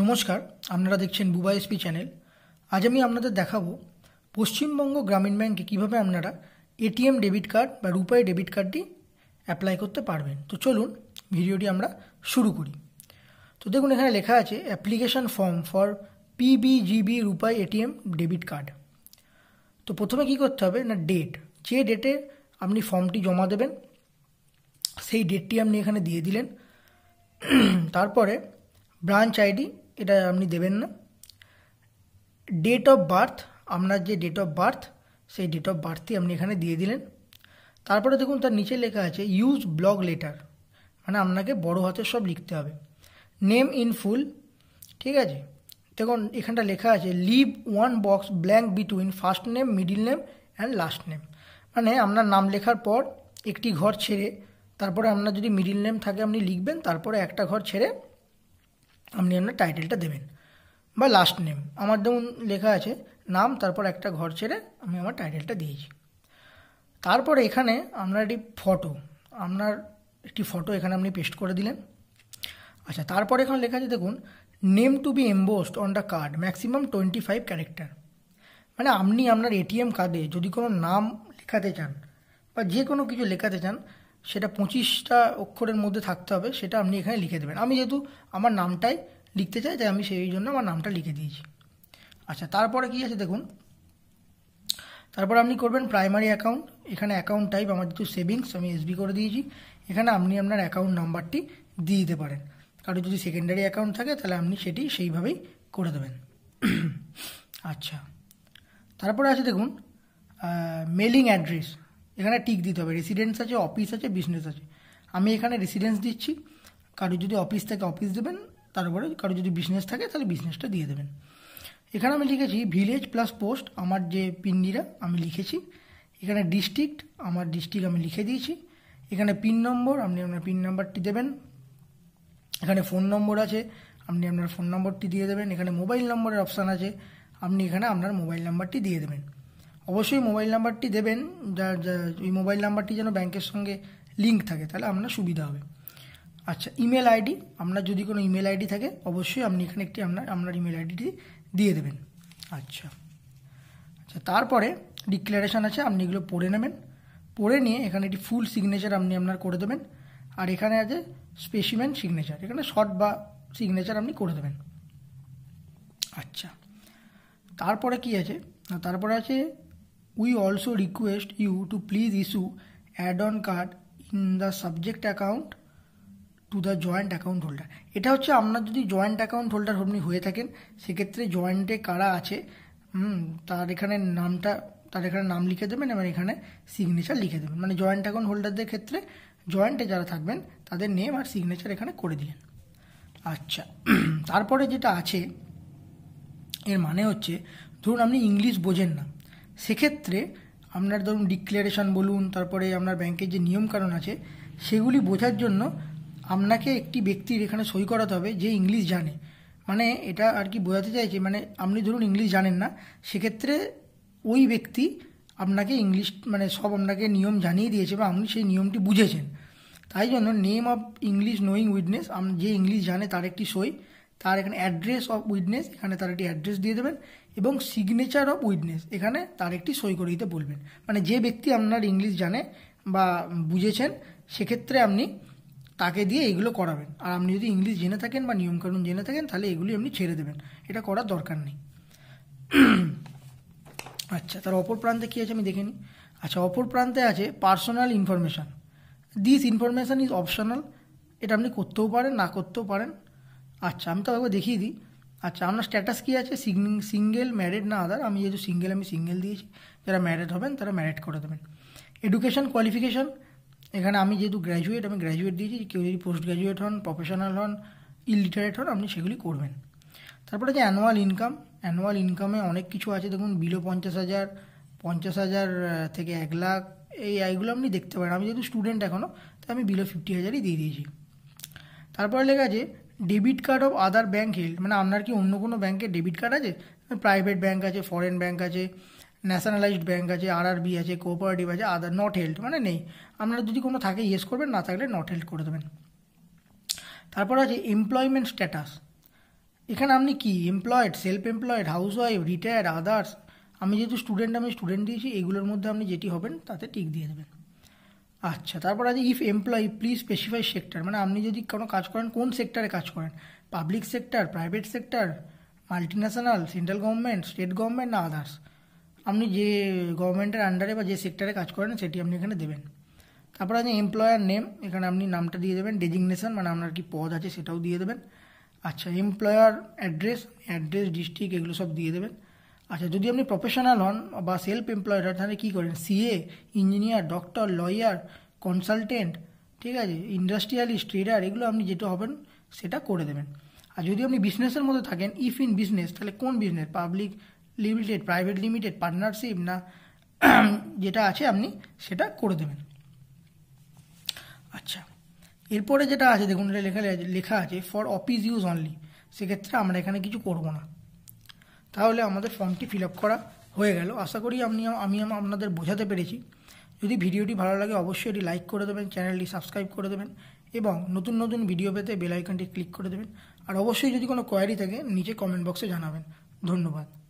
নমস্কার আপনারা দেখছেন বুবা এসপি চ্যানেল আজ আমি আপনাদের দেখাবো পশ্চিমবঙ্গ গ্রামীণ ব্যাংকে কিভাবে আপনারা এটিএম ডেবিট কার্ড বা রুপাই ডেবিট কার্ডটি অ্যাপ্লাই করতে পারবেন তো চলুন ভিডিওটি আমরা শুরু করি তো দেখুন এখানে লেখা আছে application form for PBGB RuPay ATM debit card তো প্রথমে কি করতে হবে না ডেট যে ডেটে আপনি ফর্মটি জমা দেবেন সেই ডেটটি আপনি এখানে দিয়ে দিলেন তারপরে ব্রাঞ্চ আইডি এটা আপনি দেবেন না ডেট অফ বার্থ আপনার যে ডেট অফ বার্থ সেই ডেট অফ বার্থটি আপনি এখানে দিয়ে দিলেন তারপরে দেখুন তার নিচে লেখা আছে ইউজ ব্লগ লেটার মানে আপনাকে বড় হাতের সব লিখতে হবে নেম ইন ফুল ঠিক আছে দেখুন এখানটা লেখা আছে leave one box blank between first name middle name and last name মানে আপনার নাম লেখার পর একটি ঘর ছেড়ে তারপরে আপনার যদি মিডিল নেম থাকে আপনি লিখবেন তারপরে একটা ঘর ছেড়ে আপনি আপনার টাইটেলটা দেবেন বা লাস্ট নেম আমার যেমন লেখা আছে নাম তারপর একটা ঘর ছেড়ে আমি আমার টাইটেলটা দিয়েছি তারপর এখানে আপনার একটি ফটো আপনার একটি ফটো এখানে আপনি পেস্ট করে দিলেন আচ্ছা তারপর এখানে লেখা আছে দেখুন name to be embossed on the card maximum twenty five character মানে আপনি আপনার এটিএম কার্ডে যদি কোনো নাম লেখাতে চান বা যে কোনো কিছু লেখাতে চান সেটা পঁচিশটা অক্ষরের মধ্যে থাকতে হবে সেটা আপনি এখানে লিখে দেবেন আমি যেহেতু আমার নামটাই লিখতে চাই তাই আমি সেই জন্য আমার নামটা লিখে দিয়েছি আচ্ছা তারপরে কী আছে দেখুন তারপর আপনি করবেন প্রাইমারি অ্যাকাউন্ট এখানে অ্যাকাউন্ট টাইপ আমার যেহেতু সেভিংস আমি এসবি করে দিয়েছি এখানে আপনি আপনার অ্যাকাউন্ট নাম্বারটি দিয়ে দিতে পারেন কারো যদি সেকেন্ডারি অ্যাকাউন্ট থাকে তাহলে আপনি সেটি সেইভাবেই করে দেবেন আচ্ছা তারপরে আছে দেখুন মেলিং অ্যাড্রেস এখানে টিক দিতে হবে রেসিডেন্স আছে অফিস আছে বিজনেস আছে আমি এখানে রেসিডেন্স দিচ্ছি কারো যদি অফিস থাকে অফিস দেবেন তারপরে কারো যদি বিজনেস থাকে তাহলে বিজনেসটা দিয়ে দেবেন এখানে আমি লিখেছি ভিলেজ প্লাস পোস্ট আমার যে পিন্ডিরা আমি লিখেছি এখানে ডিস্ট্রিক্ট আমার ডিস্ট্রিক্ট আমি লিখে দিয়েছি এখানে পিন নম্বর আপনি আপনার পিন নম্বরটি দেবেন এখানে ফোন নম্বর আছে আপনি আপনার ফোন নম্বরটি দিয়ে দেবেন এখানে মোবাইল নম্বরের অপশান আছে আপনি এখানে আপনার মোবাইল নাম্বারটি দিয়ে দেবেন অবশ্যই মোবাইল নাম্বারটি দেবেন যা ওই মোবাইল নাম্বারটি যেন ব্যাংকের সঙ্গে লিঙ্ক থাকে তাহলে আপনার সুবিধা হবে আচ্ছা ইমেল আইডি আপনার যদি কোনো ইমেল আইডি থাকে অবশ্যই আপনি এখানে একটি আপনার আপনার ইমেল আইডিটি দিয়ে দেবেন আচ্ছা আচ্ছা তারপরে ডিক্লারেশান আছে আপনি এগুলো পড়ে নেবেন পড়ে নিয়ে এখানে একটি ফুল সিগনেচার আপনি আপনার করে দেবেন আর এখানে আছে স্পেসিম্যান সিগনেচার এখানে শর্ট বা সিগনেচার আপনি করে দেবেন আচ্ছা তারপরে কি আছে তারপরে আছে We also request you to please issue add-on card in the subject account to the joint account holder এটা হচ্ছে আপনার যদি জয়েন্ট অ্যাকাউন্ট হোল্ডার আপনি হয়ে থাকেন সেক্ষেত্রে জয়েন্টে কারা আছে তার এখানে নামটা তার এখানে নাম লিখে দেবেন এবং এখানে সিগনেচার লিখে দেবেন মানে জয়েন্ট অ্যাকাউন্ট হোল্ডারদের ক্ষেত্রে জয়েন্টে যারা থাকবেন তাদের নেম আর সিগনেচার এখানে করে দিলেন আচ্ছা তারপরে যেটা আছে এর মানে হচ্ছে ধরুন আপনি ইংলিশ বোঝেন না সেক্ষেত্রে আপনার ধরুন ডিক্লারেশন বলুন তারপরে আপনার ব্যাংকের যে নিয়মকানুন আছে সেগুলি বোঝার জন্য আপনাকে একটি ব্যক্তির এখানে সই করাতে হবে যে ইংলিশ জানে মানে এটা আর কি বোঝাতে চাইছে মানে আপনি ধরুন ইংলিশ জানেন না সেক্ষেত্রে ওই ব্যক্তি আপনাকে ইংলিশ মানে সব আপনাকে নিয়ম জানিয়ে দিয়েছে বা আপনি সেই নিয়মটি বুঝেছেন তাই জন্য name of English knowing witness যে ইংলিশ জানে তার একটি সই তার এখানে অ্যাড্রেস অফ উইটনেস এখানে তার একটি অ্যাড্রেস দিয়ে দেবেন এবং সিগনেচার অফ উইটনেস এখানে তার একটি সই করে দিতে বলবেন মানে যে ব্যক্তি আপনার ইংলিশ জানে বা বুঝেছেন সেক্ষেত্রে আপনি তাকে দিয়ে এগুলো করাবেন আর আপনি যদি ইংলিশ জেনে থাকেন বা নিয়মকানুন জেনে থাকেন তাহলে এগুলি আপনি ছেড়ে দেবেন এটা করার দরকার নেই আচ্ছা তার অপর প্রান্তে কী আছে আমি দেখে নিই আচ্ছা অপর প্রান্তে আছে personal information this information is optional এটা আপনি করতেও পারেন না করতেও পারেন আচ্ছা আমি তো একবার দেখিয়ে দিই আচ্ছা আপনার স্ট্যাটাস কী আছে সিঙ্গেল ম্যারেড না আদার আমি যেহেতু সিঙ্গেল আমি সিঙ্গেল দিয়েছি যারা ম্যারেড হবেন তারা ম্যারেড করে দেবেন এডুকেশন কোয়ালিফিকেশান এখানে আমি যেহেতু গ্র্যাজুয়েট আমি গ্র্যাজুয়েট দিয়েছি কেউ যদি পোস্ট গ্র্যাজুয়েট হন প্রফেশনাল হন ইলিটারেট হন আপনি সেগুলি করবেন তারপরে আছে অ্যানুয়াল ইনকাম অ্যানুয়াল ইনকামে অনেক কিছু আছে দেখুন বিলো পঞ্চাশ হাজার পঞ্চাশ হাজার থেকে এক লাখ এই এইগুলো আপনি দেখতে পারেন আমি যেহেতু স্টুডেন্ট এখনও তাই আমি বিলো ফিফটি হাজারই দিয়ে দিয়েছি তারপরে লেখা আছে debit card of other bank held মানে আপনার কি অন্য কোনো ব্যাঙ্কে ডেবিট কার্ড আছে প্রাইভেট ব্যাঙ্ক আছে ফরেন ব্যাঙ্ক আছে ন্যাশনালাইজড ব্যাঙ্ক আছে আরআরবি আছে কোঅপারেটিভ আছে আদার নট হেল্ড মানে নেই আপনারা যদি কোনো থাকে ইয়েস করবেন না থাকলে নট হেল্ড করে দেবেন তারপর আছে এমপ্লয়মেন্ট স্ট্যাটাস এখানে আপনি কি employed self employed house wife retired others আমি যেহেতু স্টুডেন্ট আমি স্টুডেন্ট দিয়েছি এগুলোর মধ্যে আপনি যেটি হবেন তাতে টিক দিয়ে দেবেন আচ্ছা তারপর আছে if employee please specify sector মানে আপনি যদি কোনো কাজ করেন কোন সেক্টরে কাজ করেন public sector private sector national central government state government না আদার্স আপনি যে গভর্নমেন্টের আন্ডারে বা যে সেক্টরে কাজ করেন সেটি আপনি এখানে দেবেন তারপর আছে এমপ্লয়ার নেম এখানে আপনি নামটা দিয়ে দেবেন ডেজিগনেশন মানে আপনার কি পদ আছে সেটাও দিয়ে দেবেন আচ্ছা এমপ্লয়ার অ্যাড্রেস অ্যাড্রেস ডিস্ট্রিক্ট এগুলো সব দিয়ে দেবেন আচ্ছা যদি আপনি প্রফেশনাল হন বা সেলফ এমপ্লয়েড হন তাহলে কী করেন CA engineer doctor lawyer consultant ঠিক আছে ইন্ডাস্ট্রিয়ালিস্ট ট্রেডার এগুলো আপনি যেটা হবেন সেটা করে দেবেন আর যদি আপনি বিজনেসের মধ্যে থাকেন ইফ ইন বিজনেস তাহলে কোন business public limited private limited partnership না যেটা আছে আপনি সেটা করে দেবেন আচ্ছা এরপরে যেটা আছে দেখুন এটা লেখা লেখা আছে ফর অফিস ইউজ অনলি সেক্ষেত্রে আমরা এখানে কিছু করবো না তাহলে আমাদের ফর্মটি ফিল করা হয়ে গেল আশা করি আপনি আমি আপনাদের বোঝাতে পেরেছি যদি ভিডিওটি ভালো লাগে অবশ্যই এটি লাইক করে দেবেন চ্যানেলটি সাবস্ক্রাইব করে দেবেন এবং নতুন নতুন ভিডিও পেতে বেলাইকনটি ক্লিক করে দেবেন আর অবশ্যই যদি কোনো কোয়ারি থাকে নিচে কমেন্ট বক্সে জানাবেন ধন্যবাদ